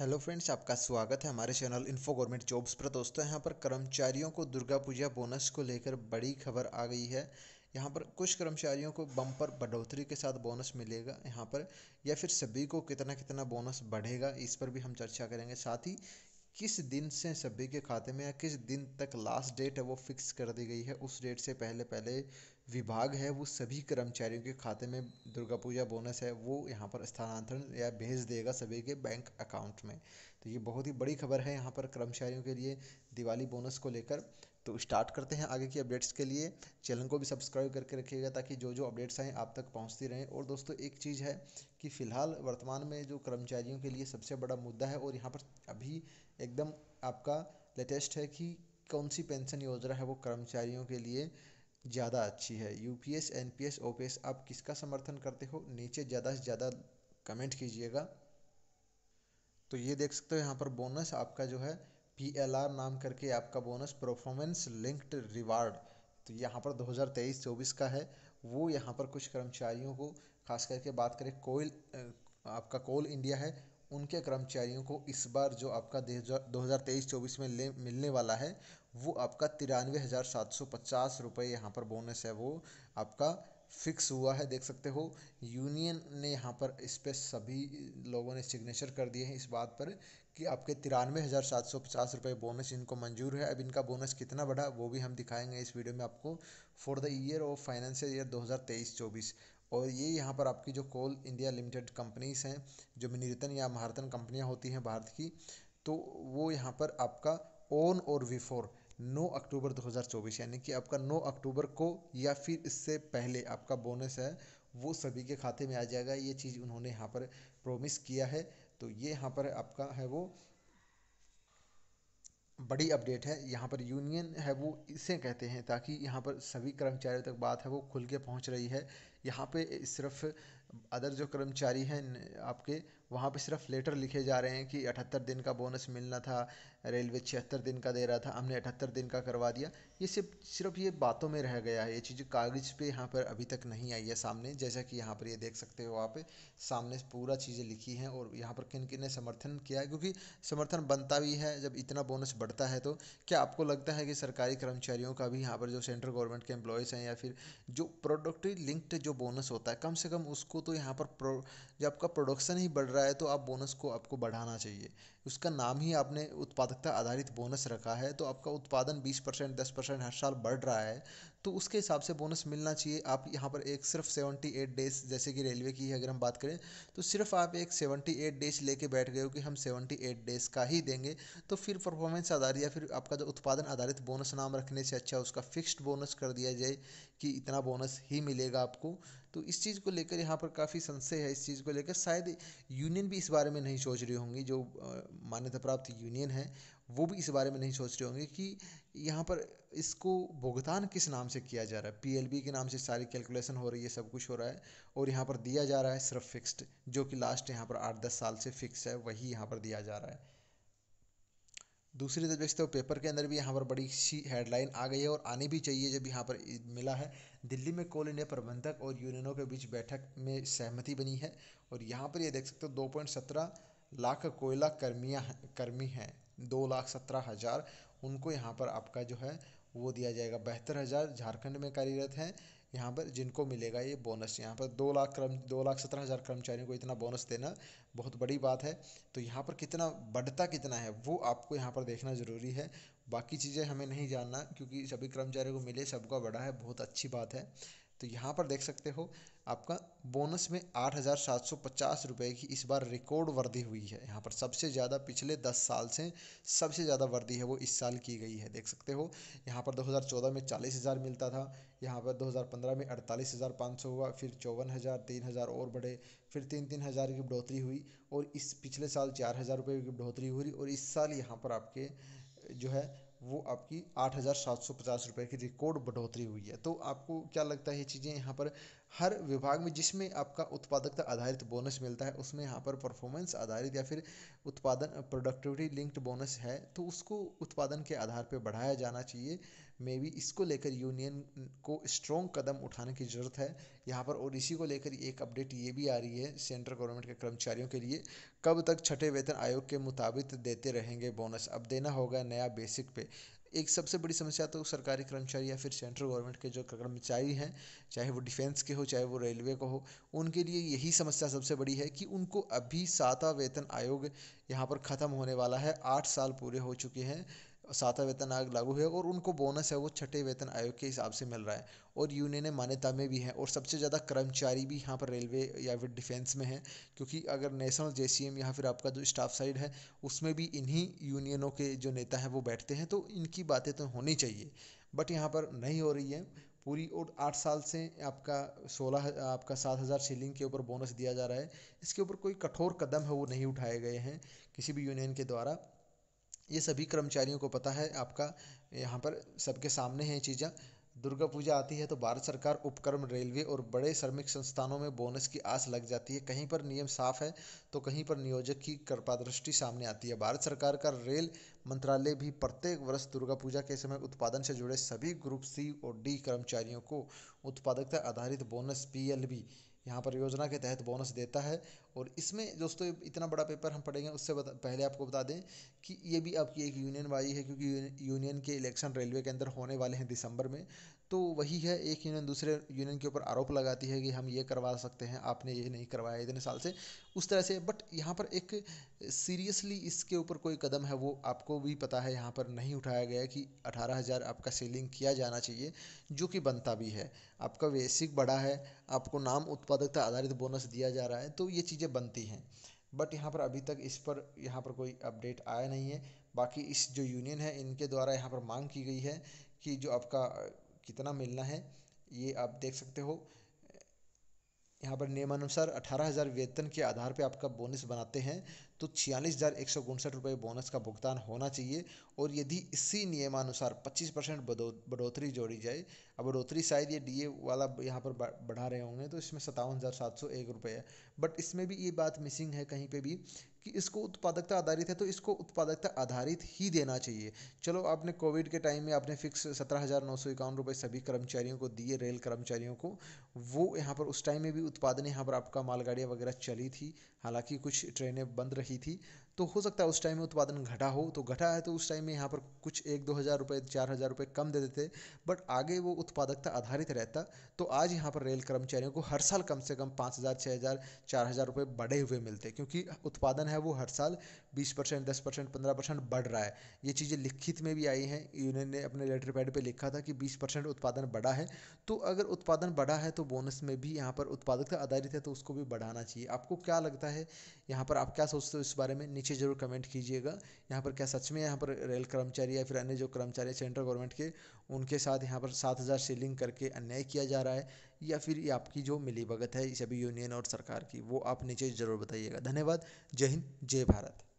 hello friends आपका स्वागत है हमारे चैनल इन्फो गवर्नमेंट जॉब्स पर दोस्तों यहाँ पर कर्मचारियों को दुर्गा पूजा बोनस को लेकर बड़ी खबर आ गई है यहाँ पर कुछ कर्मचारियों को बम्पर बढ़ोतरी के साथ बोनस मिलेगा यहाँ पर या फिर सभी को कितना कितना बोनस बढ़ेगा इस पर भी हम चर्चा करेंगे साथ ही किस दिन से सभी के खाते में या किस दिन तक लास्ट डेट है वो फिक्स कर दी गई है उस डेट से पहले पहले विभाग है वो सभी कर्मचारियों के खाते में दुर्गा पूजा बोनस है वो यहाँ पर स्थानांतरण या भेज देगा सभी के बैंक अकाउंट में तो ये बहुत ही बड़ी खबर है यहाँ पर कर्मचारियों के लिए दिवाली बोनस को लेकर तो स्टार्ट करते हैं आगे की अपडेट्स के लिए चैनल को भी सब्सक्राइब करके रखिएगा ताकि जो जो अपडेट्स आएँ आप तक पहुँचती रहें और दोस्तों एक चीज़ है कि फ़िलहाल वर्तमान में जो कर्मचारियों के लिए सबसे बड़ा मुद्दा है और यहाँ पर अभी एकदम आपका लेटेस्ट है कि कौन सी पेंशन योजना है वो कर्मचारियों के लिए ज़्यादा अच्छी है U P S N P S O P S आप किसका समर्थन करते हो नीचे ज़्यादा से ज़्यादा कमेंट कीजिएगा तो ये देख सकते हो यहाँ पर बोनस आपका जो है पी एल आर नाम करके आपका बोनस परफॉर्मेंस लिंक्ड रिवार्ड तो यहाँ पर 2023-24 का है वो यहाँ पर कुछ कर्मचारियों को खास करके बात करें कोयल आपका कोल इंडिया है उनके कर्मचारियों को इस बार जो आपका दो हज़ार तेईस चौबीस में ले मिलने वाला है वो आपका तिरानवे हज़ार सात सौ पचास रुपये यहाँ पर बोनस है वो आपका फिक्स हुआ है देख सकते हो यूनियन ने यहाँ पर इस पर सभी लोगों ने सिग्नेचर कर दिए हैं इस बात पर कि आपके तिरानवे हज़ार सात सौ पचास रुपये बोनस इनको मंजूर है अब इनका बोनस कितना बढ़ा वो भी हम दिखाएंगे इस वीडियो में आपको for the year of financial year दो हज़ार तेईस चौबीस और ये यहाँ पर आपकी जो कोल इंडिया लिमिटेड कंपनीज हैं जो रतन या महारतन कंपनियाँ होती हैं भारत की तो वो यहाँ पर आपका ओन और विफोर 9 अक्टूबर 2024 यानी कि आपका 9 अक्टूबर को या फिर इससे पहले आपका बोनस है वो सभी के खाते में आ जाएगा ये चीज़ उन्होंने यहाँ पर प्रोमिस किया है तो ये यहाँ पर आपका है वो बड़ी अपडेट है यहाँ पर यूनियन है वो इसे कहते हैं ताकि यहाँ पर सभी कर्मचारियों तक बात है वो खुल के पहुँच रही है यहाँ पे सिर्फ अदर जो कर्मचारी हैं आपके वहाँ पे सिर्फ लेटर लिखे जा रहे हैं कि अठहत्तर दिन का बोनस मिलना था रेलवे छिहत्तर दिन का दे रहा था हमने अठहत्तर दिन का करवा दिया ये सिर्फ सिर्फ ये बातों में रह गया है ये चीज़ कागज़ पे यहाँ पर अभी तक नहीं आई है सामने जैसा कि यहाँ पर ये देख सकते हो आप सामने पूरा चीज़ें लिखी हैं और यहाँ पर किन किन ने समर्थन किया है क्योंकि समर्थन बनता भी है जब इतना बोनस बढ़ता है तो क्या आपको लगता है कि सरकारी कर्मचारियों का भी यहाँ पर जो सेंट्रल गवर्नमेंट के एम्प्लॉयज़ हैं या फिर जो प्रोडक्टिव लिंक्ड जो बोनस होता है कम से कम उसको तो यहाँ पर जब आपका प्रोडक्शन ही बढ़ रहा है तो आप बोनस को आपको बढ़ाना चाहिए उसका नाम ही आपने उत्पादकता आधारित बोनस रखा है तो आपका उत्पादन बीस परसेंट दस परसेंट हर साल बढ़ रहा है तो उसके हिसाब से बोनस मिलना चाहिए आप यहाँ पर एक सिर्फ सेवेंटी एट डेज जैसे कि रेलवे की अगर हम बात करें तो सिर्फ आप एक सेवेंटी एट डेज लेके बैठ गए हो कि हम सेवेंटी एट डेज का ही देंगे तो फिर परफॉर्मेंस आधारित या फिर आपका जो उत्पादन आधारित बोनस नाम रखने से अच्छा उसका फिक्स्ड बोनस कर दिया जाए कि इतना बोनस ही मिलेगा आपको तो इस चीज़ को लेकर यहाँ पर काफ़ी संशय है इस चीज़ को लेकर शायद यूनियन भी इस बारे में नहीं सोच रही होंगी जो मान्यता प्राप्त यूनियन है वो भी इस बारे में नहीं सोच रहे होंगे कि यहाँ पर इसको भुगतान किस नाम से किया जा रहा है पीएलबी के नाम से सारी कैलकुलेशन हो रही है सब कुछ हो रहा है और यहाँ पर दिया जा रहा है सिर्फ फिक्स्ड जो कि लास्ट यहाँ पर आठ दस साल से फिक्स है वही यहाँ पर दिया जा रहा है दूसरी तरफ देखते हो पेपर के अंदर भी यहाँ पर बड़ी सी हेडलाइन आ गई है और आनी भी चाहिए जब यहाँ पर मिला है दिल्ली में कोल इंडिया प्रबंधक और यूनियनों के बीच बैठक में सहमति बनी है और यहाँ पर ये यह देख सकते हो दो पॉइंट सत्रह लाख कोयला कर्मियाँ कर्मी हैं दो लाख सत्रह हज़ार उनको यहाँ पर आपका जो है वो दिया जाएगा बहत्तर हज़ार झारखंड में कार्यरत हैं यहाँ पर जिनको मिलेगा ये बोनस यहाँ पर दो लाख कर्म दो लाख सत्रह हज़ार कर्मचारियों को इतना बोनस देना बहुत बड़ी बात है तो यहाँ पर कितना बढ़ता कितना है वो आपको यहाँ पर देखना ज़रूरी है बाकी चीज़ें हमें नहीं जानना क्योंकि सभी कर्मचारियों को मिले सबका बड़ा है बहुत अच्छी बात है तो यहाँ पर देख सकते हो आपका बोनस में आठ हज़ार सात सौ पचास रुपये की इस बार रिकॉर्ड वर्दी हुई है यहाँ पर सबसे ज़्यादा पिछले दस साल से सबसे ज़्यादा वर्दी है वो इस साल की गई है देख सकते हो यहाँ पर 2014 में चालीस हज़ार मिलता था यहाँ पर 2015 में अड़तालीस हज़ार पाँच सौ हुआ फिर चौवन हज़ार तीन हज़ार और बढ़े फिर तीन तीन हज़ार की बढ़ोतरी हुई और इस पिछले साल चार हज़ार रुपये की बढ़ोतरी हुई और इस साल यहाँ पर आपके जो है वो आपकी आठ हज़ार सात सौ पचास रुपये की रिकॉर्ड बढ़ोतरी हुई है तो आपको क्या लगता है ये चीज़ें यहाँ पर हर विभाग में जिसमें आपका उत्पादकता आधारित बोनस मिलता है उसमें यहाँ पर परफॉर्मेंस आधारित या फिर उत्पादन प्रोडक्टिविटी लिंक्ड बोनस है तो उसको उत्पादन के आधार पर बढ़ाया जाना चाहिए मे बी इसको लेकर यूनियन को स्ट्रॉन्ग कदम उठाने की ज़रूरत है यहाँ पर और इसी को लेकर एक अपडेट ये भी आ रही है सेंट्रल गवर्नमेंट के कर्मचारियों के लिए कब तक छठे वेतन आयोग के मुताबिक देते रहेंगे बोनस अब देना होगा नया बेसिक पे एक सबसे बड़ी समस्या तो सरकारी कर्मचारी या फिर सेंट्रल गवर्नमेंट के जो कर्मचारी हैं चाहे वो डिफेंस के हो चाहे वो रेलवे को हो उनके लिए यही समस्या सबसे बड़ी है कि उनको अभी सातवां वेतन आयोग यहाँ पर ख़त्म होने वाला है आठ साल पूरे हो चुके हैं सातवां वेतन आयोग लागू है और उनको बोनस है वो छठे वेतन आयोग के हिसाब से मिल रहा है और यूनियन मान्यता में भी हैं और सबसे ज़्यादा कर्मचारी भी यहाँ पर रेलवे या फिर डिफेंस में हैं क्योंकि अगर नेशनल जे सी एम या फिर आपका जो स्टाफ साइड है उसमें भी इन्हीं यूनियनों के जो नेता हैं वो बैठते हैं तो इनकी बातें तो होनी चाहिए बट यहाँ पर नहीं हो रही है पूरी और आठ साल से आपका सोलह आपका सात हज़ार सीलिंग के ऊपर बोनस दिया जा रहा है इसके ऊपर कोई कठोर कदम है वो नहीं उठाए गए हैं किसी भी यूनियन के द्वारा ये सभी कर्मचारियों को पता है आपका यहाँ पर सबके सामने हैं चीज़ें दुर्गा पूजा आती है तो भारत सरकार उपक्रम रेलवे और बड़े श्रमिक संस्थानों में बोनस की आस लग जाती है कहीं पर नियम साफ है तो कहीं पर नियोजक की कृपादृष्टि सामने आती है भारत सरकार का रेल मंत्रालय भी प्रत्येक वर्ष दुर्गा पूजा के समय उत्पादन से जुड़े सभी ग्रुप सी और डी कर्मचारियों को उत्पादकता आधारित बोनस पी यहाँ पर योजना के तहत बोनस देता है और इसमें दोस्तों इतना बड़ा पेपर हम पढ़ेंगे उससे पहले आपको बता दें कि ये भी आपकी एक यूनियन वाई है क्योंकि यूनियन के इलेक्शन रेलवे के अंदर होने वाले हैं दिसंबर में तो वही है एक यूनियन दूसरे यूनियन के ऊपर आरोप लगाती है कि हम ये करवा सकते हैं आपने ये नहीं करवाया इतने साल से उस तरह से बट यहाँ पर एक सीरियसली इसके ऊपर कोई कदम है वो आपको भी पता है यहाँ पर नहीं उठाया गया कि अठारह हज़ार आपका सेलिंग किया जाना चाहिए जो कि बनता भी है आपका बेसिक बढ़ा है आपको नाम उत्पादकता आधारित बोनस दिया जा रहा है तो ये चीज़ें बनती हैं बट यहाँ पर अभी तक इस पर यहाँ पर कोई अपडेट आया नहीं है बाकी इस जो यूनियन है इनके द्वारा यहाँ पर मांग की गई है कि जो आपका कितना मिलना है ये आप देख सकते हो यहाँ पर नियमानुसार अठारह हज़ार वेतन के आधार पे आपका बोनस बनाते हैं तो छियालीस हज़ार एक सौ उनसठ रुपये बोनस का भुगतान होना चाहिए और यदि इसी नियमानुसार 25 परसेंट बढ़ोतरी जोड़ी जाए अब बढ़ोतरी शायद ये डीए वाला यहाँ पर बढ़ा रहे होंगे तो इसमें सतावन हज़ार सात सौ एक रुपये है बट इसमें भी ये बात मिसिंग है कहीं पर भी कि इसको उत्पादकता आधारित है तो इसको उत्पादकता आधारित ही देना चाहिए चलो आपने कोविड के टाइम में आपने फिक्स सत्रह हज़ार नौ सौ इक्यावन रुपये सभी कर्मचारियों को दिए रेल कर्मचारियों को वो यहाँ पर उस टाइम में भी उत्पादन यहाँ पर आपका मालगाड़ियाँ वगैरह चली थी हालांकि कुछ ट्रेनें बंद रही रही थी तो हो सकता है उस टाइम में उत्पादन घटा हो तो घटा है तो उस टाइम में यहाँ पर कुछ एक दो हज़ार रुपये चार हज़ार रुपये कम दे देते बट आगे वो उत्पादकता आधारित रहता तो आज यहाँ पर रेल कर्मचारियों को हर साल कम से कम पाँच हज़ार छः हज़ार चार हज़ार रुपये बढ़े हुए मिलते क्योंकि उत्पादन है वो हर साल बीस परसेंट दस परसेंट पंद्रह परसेंट बढ़ रहा है ये चीज़ें लिखित में भी आई हैं यूनियन ने अपने लेटर पैड पर लिखा था कि बीस परसेंट उत्पादन बढ़ा है तो अगर उत्पादन बढ़ा है तो बोनस में भी यहाँ पर उत्पादकता आधारित है तो उसको भी बढ़ाना चाहिए आपको क्या लगता है यहाँ पर आप क्या सोचते हो इस बारे में नीचे जरूर कमेंट कीजिएगा यहाँ पर क्या सच में यहाँ पर रेल कर्मचारी या फिर अन्य जो कर्मचारी सेंट्रल गवर्नमेंट के उनके साथ यहाँ पर सात हज़ार सेलिंग करके अन्याय किया जा रहा है या फिर ये आपकी जो मिलीभगत है सभी यूनियन और सरकार की वो आप नीचे ज़रूर बताइएगा धन्यवाद जय हिंद जय भारत